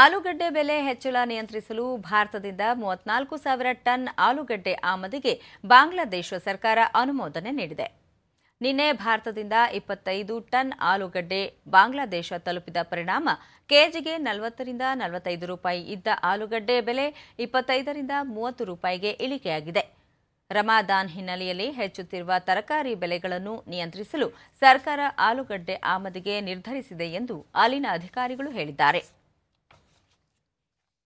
ಆಲೂಗಡ್ಡೆ ಬೆಲೆ ಹೆಚ್ಚಳ ನಿಯಂತ್ರಿಸಲು ಭಾರತದಿಂದ ಮೂವತ್ನಾಲ್ಕು ಸಾವಿರ ಟನ್ ಆಲೂಗಡ್ಡೆ ಆಮದಿಗೆ ಬಾಂಗ್ಲಾದೇಶ ಸರ್ಕಾರ ಅನುಮೋದನೆ ನೀಡಿದೆ ನಿನ್ನೆ ಭಾರತದಿಂದ ಇಪ್ಪತ್ತೈದು ಟನ್ ಆಲೂಗಡ್ಡೆ ಬಾಂಗ್ಲಾದೇಶ ತಲುಪಿದ ಪರಿಣಾಮ ಕೆಜಿಗೆ ನಲವತ್ತರಿಂದ ನಲವತ್ತೈದು ರೂಪಾಯಿ ಇದ್ದ ಆಲೂಗಡ್ಡೆ ಬೆಲೆ ಇಪ್ಪತ್ತೈದರಿಂದ ಮೂವತ್ತು ರೂಪಾಯಿಗೆ ಇಳಿಕೆಯಾಗಿದೆ ರಮಾದಾನ್ ಹಿನ್ನೆಲೆಯಲ್ಲಿ ಹೆಚ್ಚುತ್ತಿರುವ ತರಕಾರಿ ಬೆಲೆಗಳನ್ನು ನಿಯಂತ್ರಿಸಲು ಸರ್ಕಾರ ಆಲೂಗಡ್ಡೆ ಆಮದಿಗೆ ನಿರ್ಧರಿಸಿದೆ ಎಂದು ಅಲ್ಲಿನ ಅಧಿಕಾರಿಗಳು ಹೇಳಿದ್ದಾರೆ